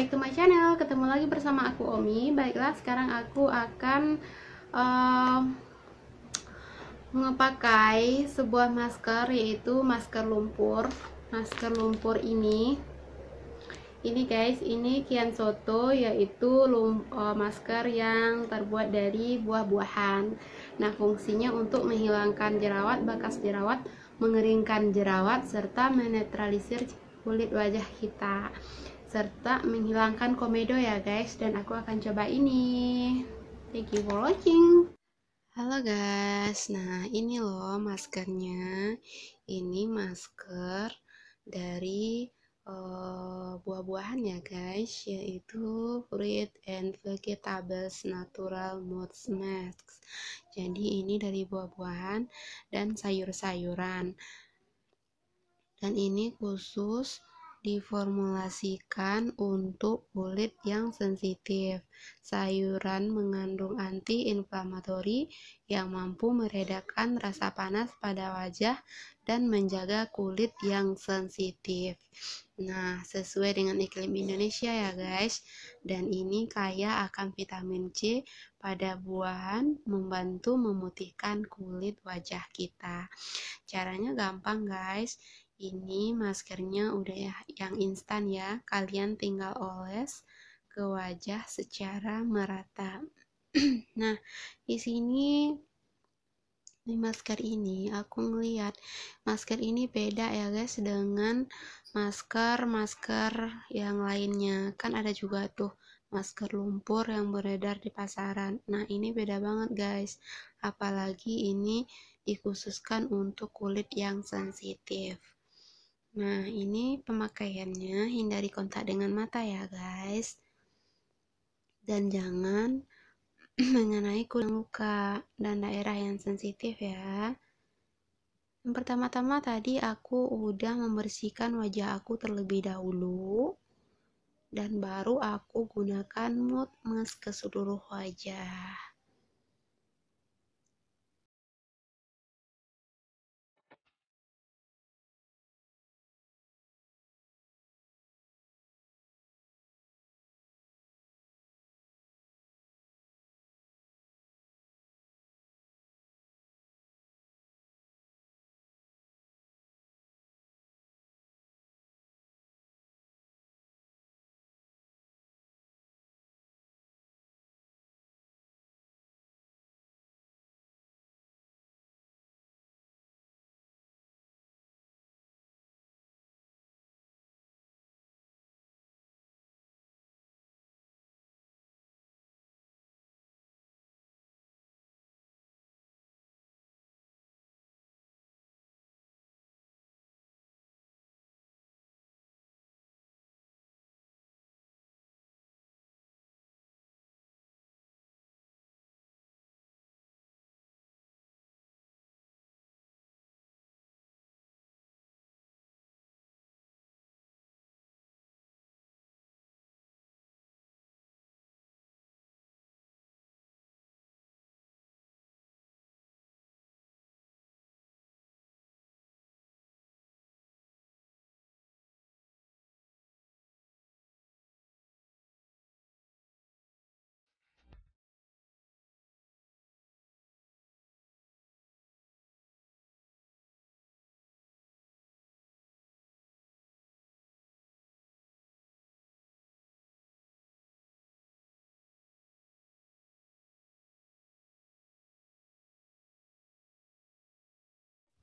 back to my channel Ketemu lagi bersama aku Omi Baiklah sekarang aku akan uh, eh, Mengepakai sebuah masker Yaitu masker lumpur Masker lumpur ini Ini guys Ini kian soto Yaitu lum, uh, masker yang terbuat dari buah-buahan Nah fungsinya untuk menghilangkan jerawat bekas jerawat Mengeringkan jerawat Serta menetralisir kulit wajah kita serta menghilangkan komedo ya guys dan aku akan coba ini thank you for watching halo guys nah ini loh maskernya ini masker dari uh, buah-buahan ya guys yaitu fruit and vegetables natural mood mask jadi ini dari buah-buahan dan sayur-sayuran dan ini khusus diformulasikan untuk kulit yang sensitif. Sayuran mengandung antiinflamatori yang mampu meredakan rasa panas pada wajah dan menjaga kulit yang sensitif. Nah, sesuai dengan iklim Indonesia ya guys. Dan ini kaya akan vitamin C pada buahan membantu memutihkan kulit wajah kita. Caranya gampang guys ini maskernya udah ya, yang instan ya, kalian tinggal oles ke wajah secara merata. nah, di sini di masker ini aku ngeliat masker ini beda ya guys dengan masker-masker yang lainnya. Kan ada juga tuh masker lumpur yang beredar di pasaran. Nah, ini beda banget, guys. Apalagi ini dikhususkan untuk kulit yang sensitif. Nah, ini pemakaiannya hindari kontak dengan mata ya, guys. Dan jangan mengenai kulit luka dan daerah yang sensitif ya. Yang pertama-tama tadi aku udah membersihkan wajah aku terlebih dahulu dan baru aku gunakan mood mask ke seluruh wajah.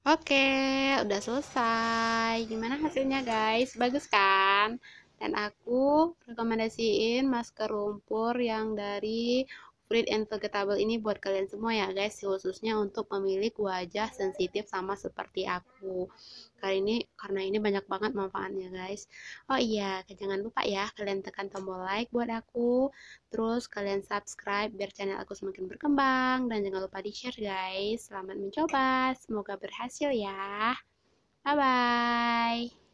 Oke, udah selesai. Gimana hasilnya guys? Bagus kan? Dan aku rekomendasiin masker lumpur yang dari fruit and vegetable ini buat kalian semua ya guys khususnya untuk pemilik wajah sensitif sama seperti aku kali ini karena ini banyak banget manfaatnya guys oh iya jangan lupa ya kalian tekan tombol like buat aku terus kalian subscribe biar channel aku semakin berkembang dan jangan lupa di share guys selamat mencoba semoga berhasil ya bye bye